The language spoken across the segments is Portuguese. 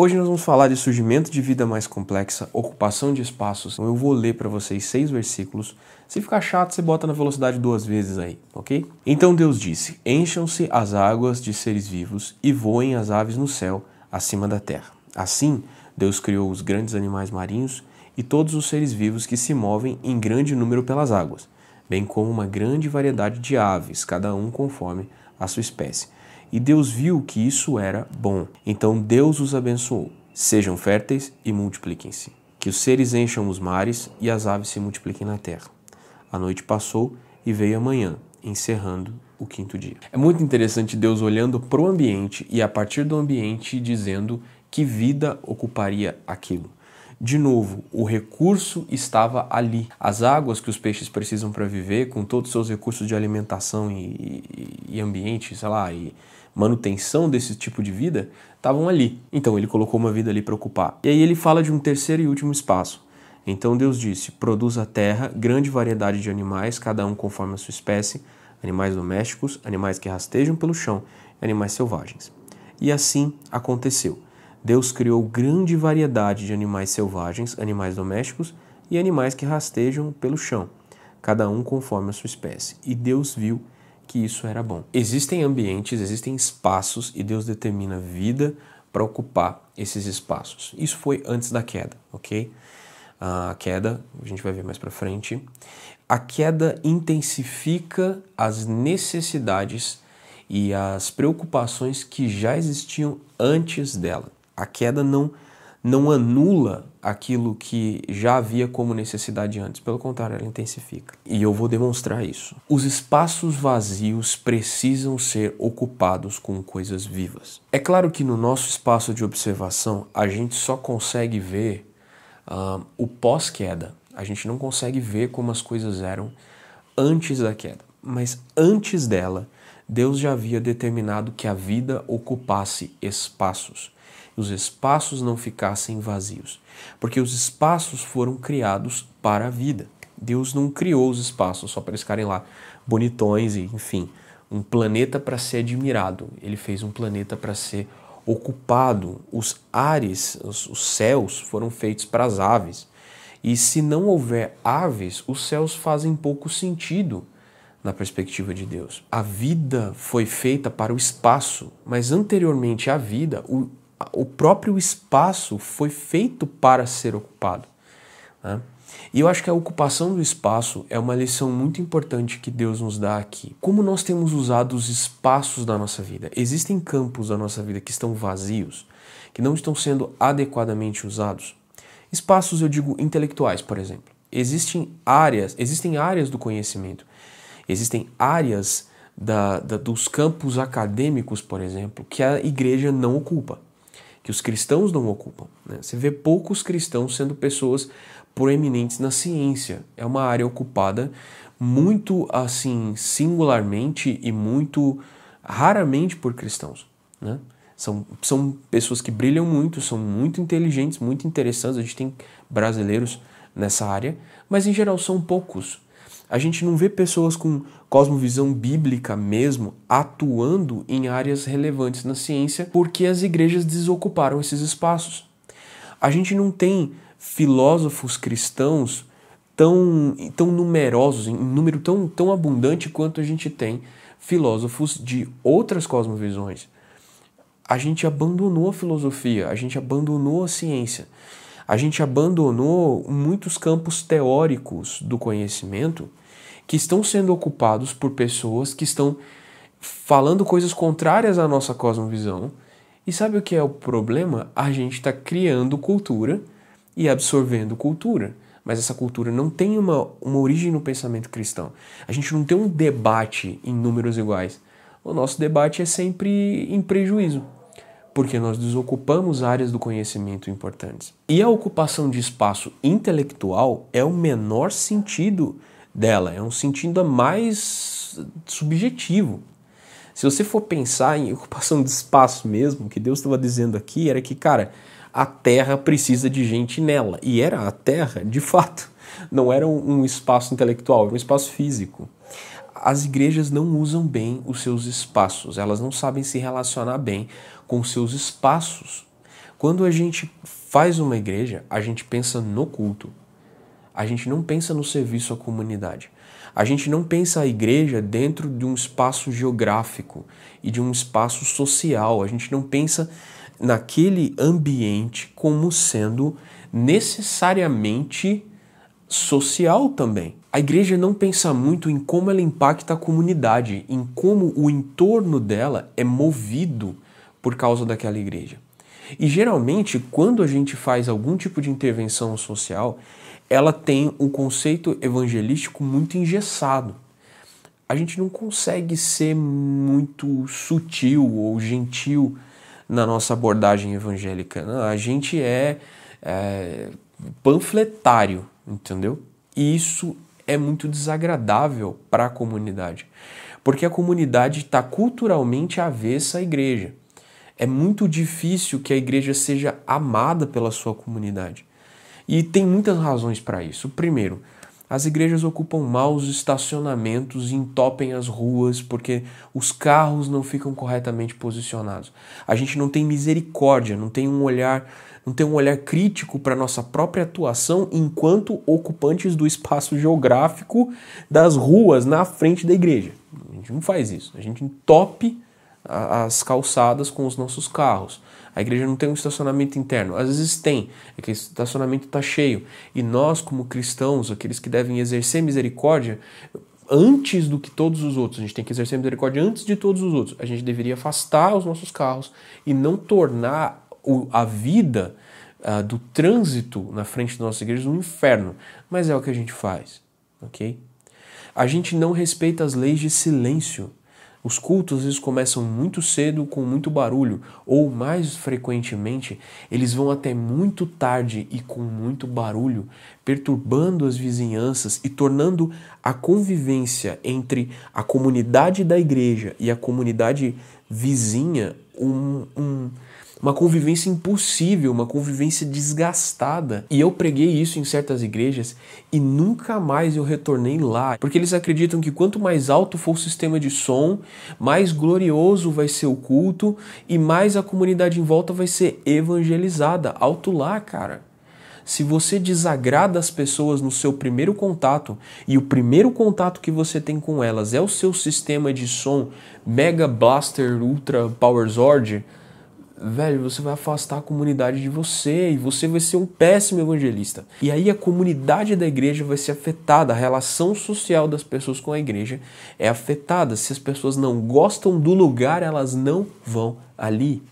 Hoje nós vamos falar de surgimento de vida mais complexa, ocupação de espaços. Então eu vou ler para vocês seis versículos. Se ficar chato, você bota na velocidade duas vezes aí, ok? Então Deus disse: Encham-se as águas de seres vivos e voem as aves no céu, acima da terra. Assim, Deus criou os grandes animais marinhos e todos os seres vivos que se movem em grande número pelas águas, bem como uma grande variedade de aves, cada um conforme a sua espécie. E Deus viu que isso era bom. Então Deus os abençoou. Sejam férteis e multipliquem-se. Que os seres encham os mares e as aves se multipliquem na terra. A noite passou e veio a manhã, encerrando o quinto dia. É muito interessante Deus olhando para o ambiente e a partir do ambiente dizendo que vida ocuparia aquilo. De novo, o recurso estava ali. As águas que os peixes precisam para viver, com todos os seus recursos de alimentação e, e, e ambiente, sei lá, e, manutenção desse tipo de vida estavam ali. Então ele colocou uma vida ali para ocupar. E aí ele fala de um terceiro e último espaço. Então Deus disse: Produz a terra grande variedade de animais, cada um conforme a sua espécie, animais domésticos, animais que rastejam pelo chão, animais selvagens. E assim aconteceu. Deus criou grande variedade de animais selvagens, animais domésticos e animais que rastejam pelo chão, cada um conforme a sua espécie. E Deus viu que isso era bom. Existem ambientes, existem espaços e Deus determina vida para ocupar esses espaços. Isso foi antes da queda, ok? A queda, a gente vai ver mais para frente. A queda intensifica as necessidades e as preocupações que já existiam antes dela. A queda não não anula aquilo que já havia como necessidade antes, pelo contrário, ela intensifica. E eu vou demonstrar isso. Os espaços vazios precisam ser ocupados com coisas vivas. É claro que no nosso espaço de observação a gente só consegue ver ah, o pós-queda, a gente não consegue ver como as coisas eram antes da queda, mas antes dela. Deus já havia determinado que a vida ocupasse espaços os espaços não ficassem vazios, porque os espaços foram criados para a vida. Deus não criou os espaços só para eles ficarem lá bonitões e, enfim, um planeta para ser admirado. Ele fez um planeta para ser ocupado. Os ares, os, os céus foram feitos para as aves. E se não houver aves, os céus fazem pouco sentido na perspectiva de Deus. A vida foi feita para o espaço, mas anteriormente à vida, o o próprio espaço foi feito para ser ocupado. Né? E eu acho que a ocupação do espaço é uma lição muito importante que Deus nos dá aqui. Como nós temos usado os espaços da nossa vida? Existem campos da nossa vida que estão vazios, que não estão sendo adequadamente usados. Espaços, eu digo, intelectuais, por exemplo. Existem áreas, existem áreas do conhecimento, existem áreas da, da, dos campos acadêmicos, por exemplo, que a igreja não ocupa que os cristãos não ocupam. Né? Você vê poucos cristãos sendo pessoas proeminentes na ciência. É uma área ocupada muito assim singularmente e muito raramente por cristãos. Né? São, são pessoas que brilham muito, são muito inteligentes, muito interessantes. A gente tem brasileiros nessa área, mas em geral são poucos a gente não vê pessoas com cosmovisão bíblica mesmo atuando em áreas relevantes na ciência porque as igrejas desocuparam esses espaços. A gente não tem filósofos cristãos tão, tão numerosos, em número tão, tão abundante quanto a gente tem filósofos de outras cosmovisões. A gente abandonou a filosofia, a gente abandonou a ciência, a gente abandonou muitos campos teóricos do conhecimento que estão sendo ocupados por pessoas que estão falando coisas contrárias à nossa cosmovisão. E sabe o que é o problema? A gente está criando cultura e absorvendo cultura. Mas essa cultura não tem uma, uma origem no pensamento cristão. A gente não tem um debate em números iguais. O nosso debate é sempre em prejuízo, porque nós desocupamos áreas do conhecimento importantes. E a ocupação de espaço intelectual é o menor sentido dela, é um sentido mais subjetivo. Se você for pensar em ocupação de espaço mesmo, o que Deus estava dizendo aqui era que, cara, a terra precisa de gente nela. E era a terra, de fato. Não era um espaço intelectual, era um espaço físico. As igrejas não usam bem os seus espaços, elas não sabem se relacionar bem com os seus espaços. Quando a gente faz uma igreja, a gente pensa no culto, a gente não pensa no serviço à comunidade. A gente não pensa a igreja dentro de um espaço geográfico e de um espaço social. A gente não pensa naquele ambiente como sendo necessariamente social também. A igreja não pensa muito em como ela impacta a comunidade, em como o entorno dela é movido por causa daquela igreja. E geralmente, quando a gente faz algum tipo de intervenção social, ela tem um conceito evangelístico muito engessado. A gente não consegue ser muito sutil ou gentil na nossa abordagem evangélica. Não, né? a gente é, é panfletário, entendeu? E isso é muito desagradável para a comunidade, porque a comunidade está culturalmente avessa à igreja. É muito difícil que a igreja seja amada pela sua comunidade. E tem muitas razões para isso. Primeiro, as igrejas ocupam mal os estacionamentos e entopem as ruas porque os carros não ficam corretamente posicionados. A gente não tem misericórdia, não tem um olhar, não tem um olhar crítico para nossa própria atuação enquanto ocupantes do espaço geográfico das ruas na frente da igreja. A gente não faz isso. A gente entope as calçadas com os nossos carros. A igreja não tem um estacionamento interno. Às vezes tem, é que o estacionamento está cheio. E nós, como cristãos, aqueles que devem exercer misericórdia, antes do que todos os outros, a gente tem que exercer misericórdia antes de todos os outros. A gente deveria afastar os nossos carros e não tornar a vida ah, do trânsito na frente da nossa igreja um inferno. Mas é o que a gente faz, ok? A gente não respeita as leis de silêncio os cultos às vezes começam muito cedo com muito barulho, ou mais frequentemente, eles vão até muito tarde e com muito barulho, perturbando as vizinhanças e tornando a convivência entre a comunidade da igreja e a comunidade vizinha um, um uma convivência impossível, uma convivência desgastada. E eu preguei isso em certas igrejas e nunca mais eu retornei lá, porque eles acreditam que quanto mais alto for o sistema de som, mais glorioso vai ser o culto e mais a comunidade em volta vai ser evangelizada. Alto lá, cara. Se você desagrada as pessoas no seu primeiro contato e o primeiro contato que você tem com elas é o seu sistema de som Mega Blaster Ultra Power Zord, velho, você vai afastar a comunidade de você e você vai ser um péssimo evangelista. E aí a comunidade da igreja vai ser afetada, a relação social das pessoas com a igreja é afetada. Se as pessoas não gostam do lugar, elas não vão ali.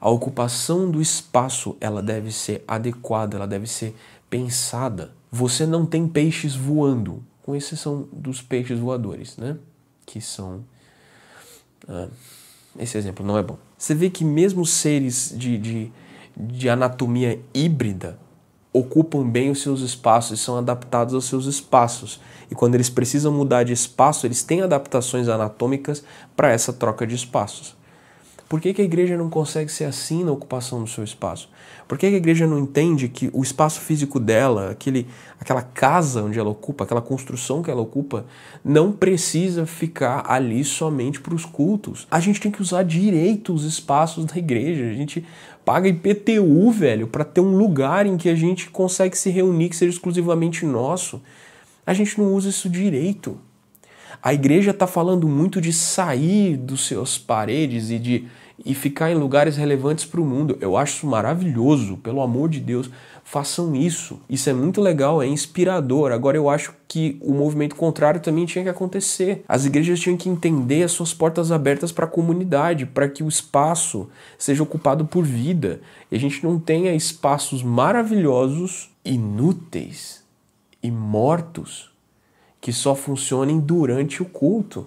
A ocupação do espaço, ela deve ser adequada, ela deve ser pensada. Você não tem peixes voando, com exceção dos peixes voadores, né? Que são ah, esse exemplo não é bom. Você vê que mesmo seres de, de, de anatomia híbrida ocupam bem os seus espaços e são adaptados aos seus espaços. E quando eles precisam mudar de espaço, eles têm adaptações anatômicas para essa troca de espaços. Por que, que a igreja não consegue ser assim na ocupação do seu espaço? Por que, que a igreja não entende que o espaço físico dela, aquele, aquela casa onde ela ocupa, aquela construção que ela ocupa, não precisa ficar ali somente para os cultos? A gente tem que usar direito os espaços da igreja. A gente paga IPTU, velho, para ter um lugar em que a gente consegue se reunir que seja exclusivamente nosso. A gente não usa isso direito. A igreja está falando muito de sair dos seus paredes e de e ficar em lugares relevantes para o mundo. Eu acho isso maravilhoso, pelo amor de Deus, façam isso. Isso é muito legal, é inspirador. Agora eu acho que o movimento contrário também tinha que acontecer. As igrejas tinham que entender as suas portas abertas para a comunidade, para que o espaço seja ocupado por vida e a gente não tenha espaços maravilhosos inúteis e mortos que só funcionem durante o culto.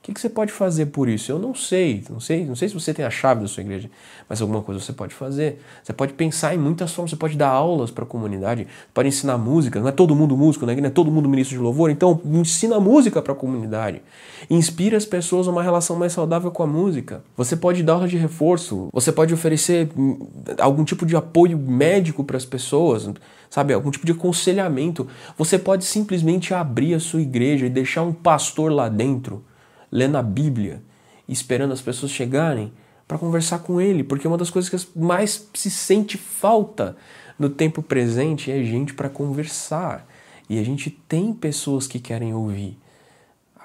O que, que, você pode fazer por isso? Eu não sei, não sei, não sei se você tem a chave da sua igreja, mas alguma coisa você pode fazer. Você pode pensar em muitas formas, você pode dar aulas para a comunidade, pode ensinar música, não é todo mundo músico, né, não é todo mundo ministro de louvor, então ensina música para a comunidade. Inspira as pessoas a uma relação mais saudável com a música. Você pode dar aula de reforço, você pode oferecer hum, algum tipo de apoio médico para as pessoas, sabe, algum tipo de aconselhamento. Você pode simplesmente abrir a sua igreja e deixar um pastor lá dentro lendo a Bíblia, esperando as pessoas chegarem para conversar com ele, porque uma das coisas que mais se sente falta no tempo presente é gente para conversar. E a gente tem pessoas que querem ouvir.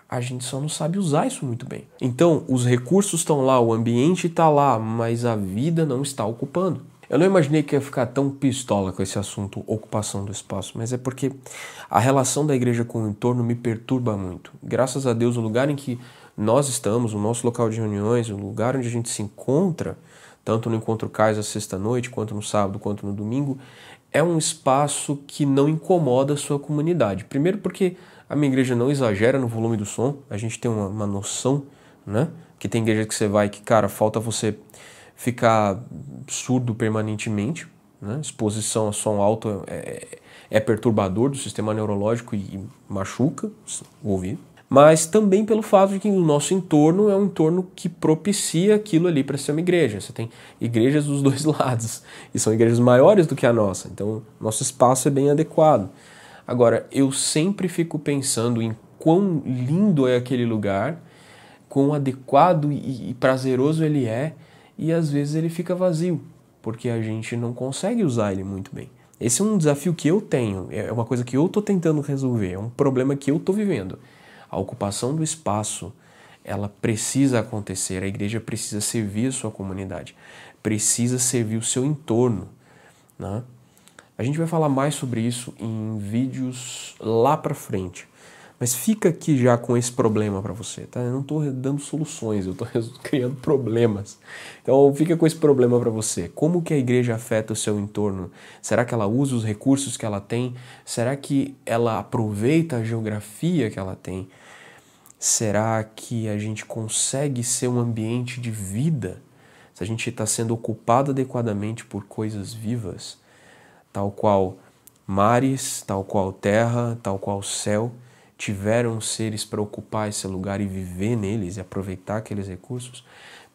A gente só não sabe usar isso muito bem. Então, os recursos estão lá, o ambiente está lá, mas a vida não está ocupando. Eu não imaginei que ia ficar tão pistola com esse assunto ocupação do espaço, mas é porque a relação da igreja com o entorno me perturba muito. Graças a Deus, o lugar em que nós estamos, o nosso local de reuniões, o lugar onde a gente se encontra, tanto no encontro à sexta-noite, quanto no sábado, quanto no domingo, é um espaço que não incomoda a sua comunidade. Primeiro porque a minha igreja não exagera no volume do som, a gente tem uma, uma noção, né? Que tem igreja que você vai que, cara, falta você ficar surdo permanentemente. Né? Exposição a som alto é, é perturbador do sistema neurológico e machuca o ouvido. Mas também pelo fato de que o nosso entorno é um entorno que propicia aquilo ali para ser uma igreja. Você tem igrejas dos dois lados e são igrejas maiores do que a nossa, então nosso espaço é bem adequado. Agora, eu sempre fico pensando em quão lindo é aquele lugar, quão adequado e prazeroso ele é e às vezes ele fica vazio, porque a gente não consegue usar ele muito bem. Esse é um desafio que eu tenho, é uma coisa que eu estou tentando resolver, é um problema que eu estou vivendo. A ocupação do espaço, ela precisa acontecer, a igreja precisa servir a sua comunidade, precisa servir o seu entorno. Né? A gente vai falar mais sobre isso em vídeos lá para frente. Mas fica aqui já com esse problema para você, tá? Eu não estou dando soluções, eu estou criando problemas. Então fica com esse problema para você. Como que a igreja afeta o seu entorno? Será que ela usa os recursos que ela tem? Será que ela aproveita a geografia que ela tem? Será que a gente consegue ser um ambiente de vida? Se a gente está sendo ocupado adequadamente por coisas vivas, tal qual mares, tal qual terra, tal qual céu, tiveram seres para ocupar esse lugar e viver neles e aproveitar aqueles recursos,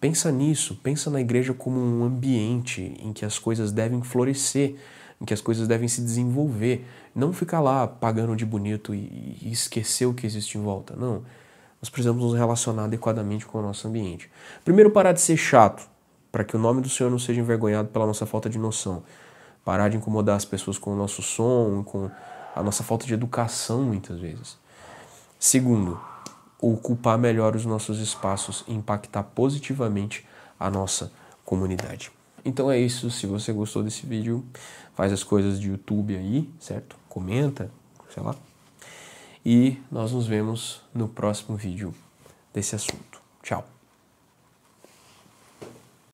pensa nisso, pensa na igreja como um ambiente em que as coisas devem florescer, em que as coisas devem se desenvolver, não ficar lá pagando de bonito e, esquecer o que existe em volta, não. Nós precisamos nos relacionar adequadamente com o nosso ambiente. Primeiro, parar de ser chato, para que o nome do Senhor não seja envergonhado pela nossa falta de noção. Parar de incomodar as pessoas com o nosso som, com a nossa falta de educação, muitas vezes. Segundo, ocupar melhor os nossos espaços e impactar positivamente a nossa comunidade. Então é isso, se você gostou desse vídeo, faz as coisas de YouTube aí, certo? Comenta, sei lá. E nós nos vemos no próximo vídeo desse assunto. Tchau.